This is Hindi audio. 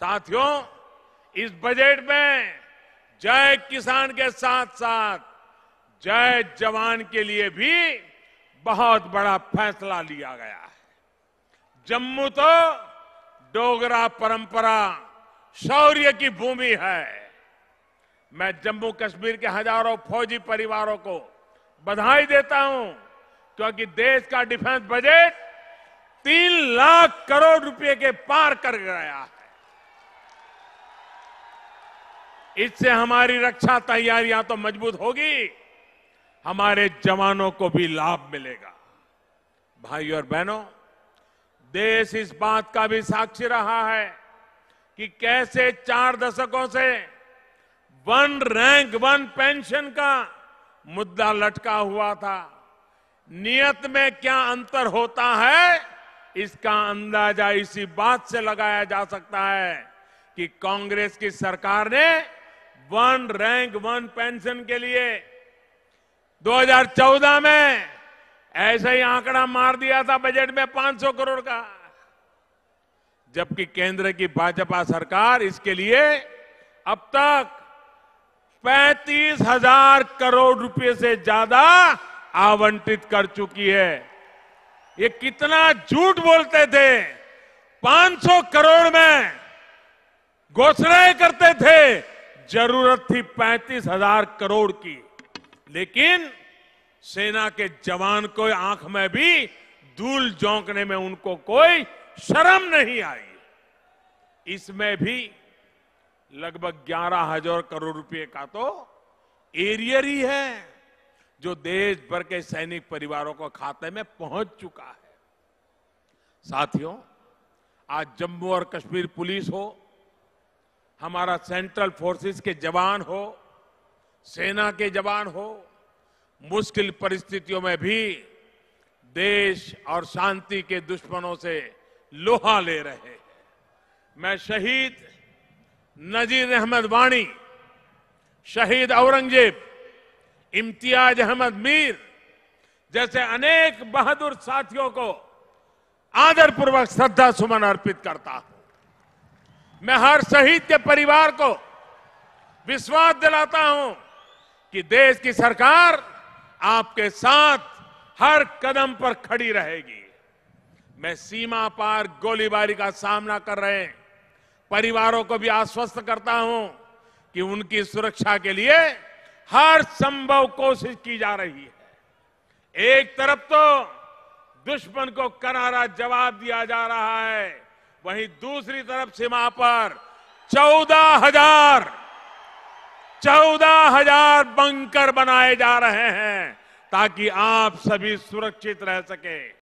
साथियों इस बजट में जय किसान के साथ साथ जय जवान के लिए भी बहुत बड़ा फैसला लिया गया है जम्मू तो डोगरा परंपरा शौर्य की भूमि है मैं जम्मू कश्मीर के हजारों फौजी परिवारों को बधाई देता हूं क्योंकि देश का डिफेंस बजट तीन लाख करोड़ रुपए के पार कर गया है इससे हमारी रक्षा तैयारियां तो मजबूत होगी हमारे जवानों को भी लाभ मिलेगा भाई और बहनों देश इस बात का भी साक्षी रहा है कि कैसे चार दशकों से वन रैंक वन पेंशन का मुद्दा लटका हुआ था नियत में क्या अंतर होता है इसका अंदाजा इसी बात से लगाया जा सकता है कि कांग्रेस की सरकार ने वन रैंक वन पेंशन के लिए 2014 में ऐसा ही आंकड़ा मार दिया था बजट में 500 करोड़ का जबकि केंद्र की भाजपा सरकार इसके लिए अब तक पैंतीस हजार करोड़ रुपए से ज्यादा आवंटित कर चुकी है ये कितना झूठ बोलते थे 500 करोड़ में घोषणाएं करते थे जरूरत थी पैंतीस हजार करोड़ की लेकिन सेना के जवान को आंख में भी धूल झोंकने में उनको कोई शर्म नहीं आई इसमें भी लगभग ग्यारह हजार करोड़ रुपए का तो एरियर ही है जो देश भर के सैनिक परिवारों को खाते में पहुंच चुका है साथियों आज जम्मू और कश्मीर पुलिस हो हमारा सेंट्रल फोर्सेस के जवान हो सेना के जवान हो मुश्किल परिस्थितियों में भी देश और शांति के दुश्मनों से लोहा ले रहे हैं मैं शहीद नजीर अहमद वाणी शहीद औरंगजेब इम्तियाज अहमद मीर जैसे अनेक बहादुर साथियों को आदरपूर्वक श्रद्धा सुमन अर्पित करता हूं मैं हर शहीद के परिवार को विश्वास दिलाता हूं कि देश की सरकार आपके साथ हर कदम पर खड़ी रहेगी मैं सीमा पार गोलीबारी का सामना कर रहे परिवारों को भी आश्वस्त करता हूं कि उनकी सुरक्षा के लिए हर संभव कोशिश की जा रही है एक तरफ तो दुश्मन को करारा जवाब दिया जा रहा है वहीं दूसरी तरफ सीमा पर चौदह हजार चौदह हजार बंकर बनाए जा रहे हैं ताकि आप सभी सुरक्षित रह सके